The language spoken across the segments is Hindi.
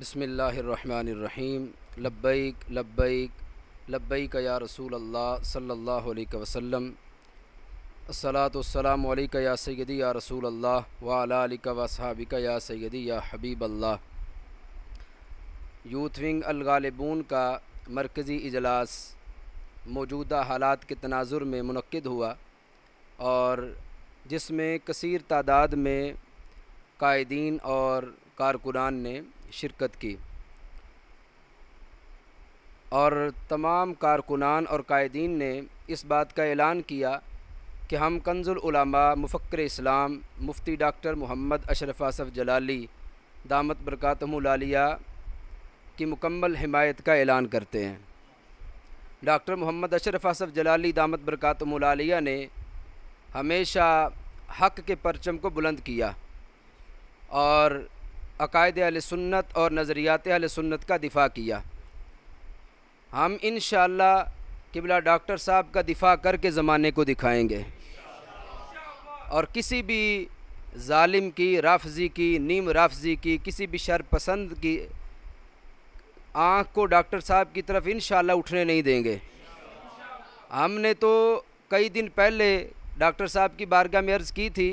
बसमीम लब्बैक लब्बैक लब्बैक या रसूल अल्लाह सल्लल्लाहु अलैहि वसल्लम अस्सलाम या सैदी या रसूल अल्लाह वाला वसहाबिक या सैदी या हबीब अल्लाह यूथ विंग अलगालबून का मरकज़ी इजलास मौजूदा हालात के तनाजुर में मनद हुआ और जिसमें कसर तादाद में कायदीन और कारकुनान ने शिरकत की और तमाम कारकुनान और कायदीन ने इस बात का ऐलान किया कि हम कंजुलमा मुफक्र इस्लाम मुफ्ती डॉक्टर मोहम्मद अशरफ आसफ़ जलाली दामत लालिया की मुकम्मल हिमायत का ऐलान करते हैं डॉक्टर मोहम्मद अशरफ आसफ़ जलाली दामत लालिया ने हमेशा हक के परचम को बुलंद किया और अकायद सुन्नत और नज़रियात सुन्नत का दिफा किया हम इन किबला डॉक्टर साहब का दिफा करके ज़माने को दिखाएंगे और किसी भी ालिम की राफजी की नीम राफजी की किसी भी शरपसंद की आँख को डॉक्टर साहब की तरफ इन उठने नहीं देंगे हमने तो कई दिन पहले डॉक्टर साहब की बारगाह में अर्ज़ की थी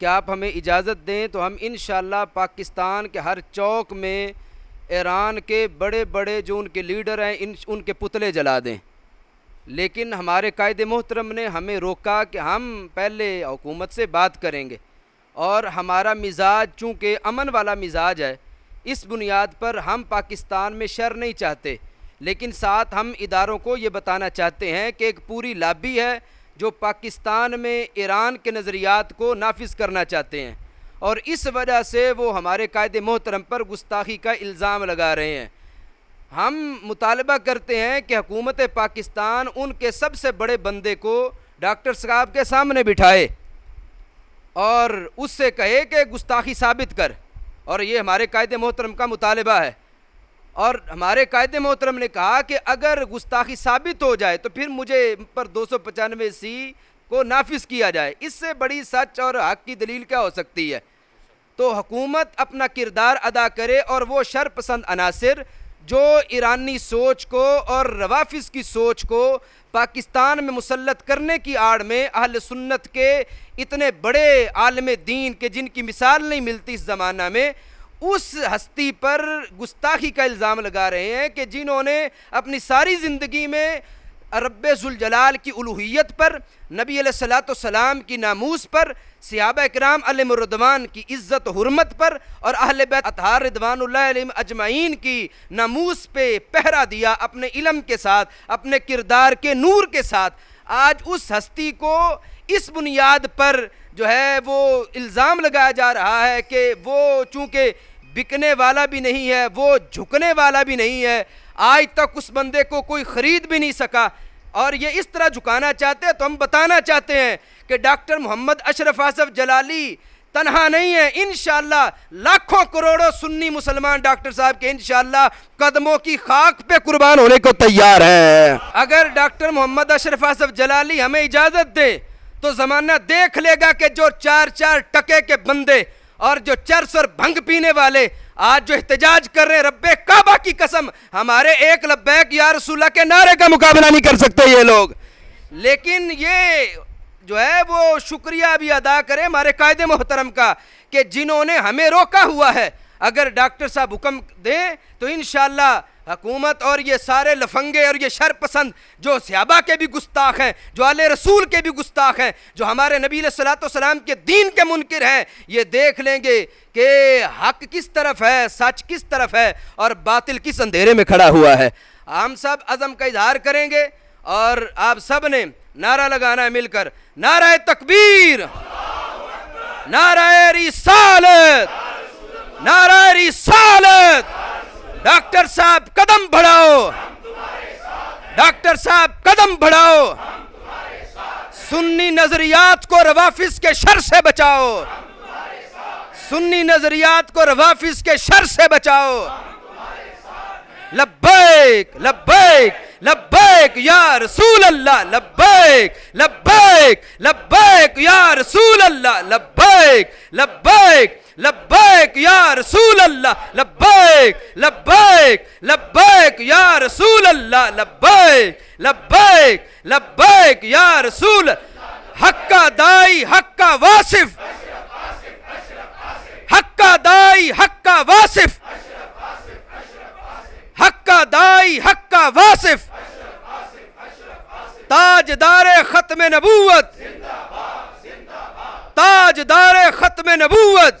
कि आप हमें इजाज़त दें तो हम इन पाकिस्तान के हर चौक में ईरान के बड़े बड़े जो उनके लीडर हैं इन उनके पुतले जला दें लेकिन हमारे कायद मोहतरम ने हमें रोका कि हम पहले हुकूमत से बात करेंगे और हमारा मिजाज चूँकि अमन वाला मिजाज है इस बुनियाद पर हम पाकिस्तान में शर नहीं चाहते लेकिन साथ हम इदारों को ये बताना चाहते हैं कि एक पूरी लाबी है जो पाकिस्तान में ईरान के नज़रियात को नाफिज करना चाहते हैं और इस वजह से वो हमारे कायद मोहतरम पर गुस्ताखी का इल्ज़ाम लगा रहे हैं हम मुतालबा करते हैं कि हकूमत पाकिस्तान उनके सबसे बड़े बंदे को डॉक्टर साहब के सामने बिठाए और उससे कहे कि गुस्ताखी साबित कर और ये हमारे कायद मोहतरम का मुतालबा है और हमारे कायद मोहतरम ने कहा कि अगर गुस्ताखी साबित हो जाए तो फिर मुझे पर दो सौ पचानवे सी को नाफिज किया जाए इससे बड़ी सच और हक की दलील क्या हो सकती है तो हुकूमत अपना किरदार अदा करे और वो शरपसंद अनासर जो ईरानी सोच को और रवाफिस की सोच को पाकिस्तान में मुसलत करने की आड़ में अहल सुन्नत के इतने बड़े आलम दीन के जिनकी मिसाल नहीं मिलती इस ज़माना में उस हस्ती पर गुस्ताखी का इल्ज़ाम लगा रहे हैं कि जिन्होंने अपनी सारी ज़िंदगी में रब जुलजलाल की उलूहियत पर नबी सलाम की नामूस पर सियाब कराम अलमरदवान की इज़्ज़त हरमत पर और अहल बैतार रिदवान अजमाइन की नामूस पे पहरा दिया अपने इलम के साथ अपने किरदार के नूर के साथ आज उस हस्ती को इस बुनियाद पर जो है वो इल्ज़ाम लगाया जा रहा है कि वो चूँकि बिकने वाला भी नहीं है वो झुकने वाला भी नहीं है आज तक उस बंदे को कोई ख़रीद भी नहीं सका और ये इस तरह झुकाना चाहते हैं तो हम बताना चाहते हैं कि डॉक्टर मोहम्मद अशरफ आसफ़ जलाली तनहा नहीं है इन लाखों करोड़ों सुन्नी मुसलमान डॉक्टर साहब के इन कदमों की खाक पे कुर्बान होने को तैयार हैं अगर डॉक्टर मोहम्मद अशरफ आसफ जलाली हमें इजाज़त दे तो ज़माना देख लेगा कि जो चार चार टके के बंदे और जो चर्च और भंग पीने वाले आज जो एहतजाज कर रहे हैं रब्बे काबा की कसम हमारे एक लब्बैक या रसूल्ला के नारे का मुकाबला नहीं कर सकते ये लोग लेकिन ये जो है वो शुक्रिया भी अदा करें हमारे कायदे मोहतरम का कि जिन्होंने हमें रोका हुआ है अगर डॉक्टर साहब हुक्म दें तो इन हकूमत और ये सारे लफंगे और ये शर पसंद जो सियाबा के भी गुस्ताख हैं जो आल रसूल के भी गुस्ताख हैं जो हमारे नबी सलाम के दीन के मुनकर हैं ये देख लेंगे कि हक किस तरफ है सच किस तरफ है और बातिल किस अंधेरे में खड़ा हुआ है हम सब अज़म का इजहार करेंगे और आप सब ने नारा लगाना है मिलकर नारा तकबीर नारा रिसालत नारा रिसालत डॉक्टर साहब कदम बढ़ाओ डॉक्टर साहब कदम बढ़ाओ सुन्नी नजरियात को रवाफिस के शर से बचाओ सुन्नी नजरियात को रवाफिस के शर से बचाओ लब्बैक लब्बैक लब्बैक या रसूल अल्लाह लब्बैक लब्बैक लब्बैक या रसूल अल्लाह लब्बैक लब्बैक लब्बैक या रसूल अल्लाह लब्बैक लब्बैक लब्बैक या रसूल अल्लाह लब्बैक लब्बैक लब्बैक या रसूल हक्का दाई हक्का वासिफ हक्का दाई हक्का वासिफ हक्का दाई हक्का वासिफ ताजदार ख़त्म नबूवत ताजदार ख़त्म नबूवत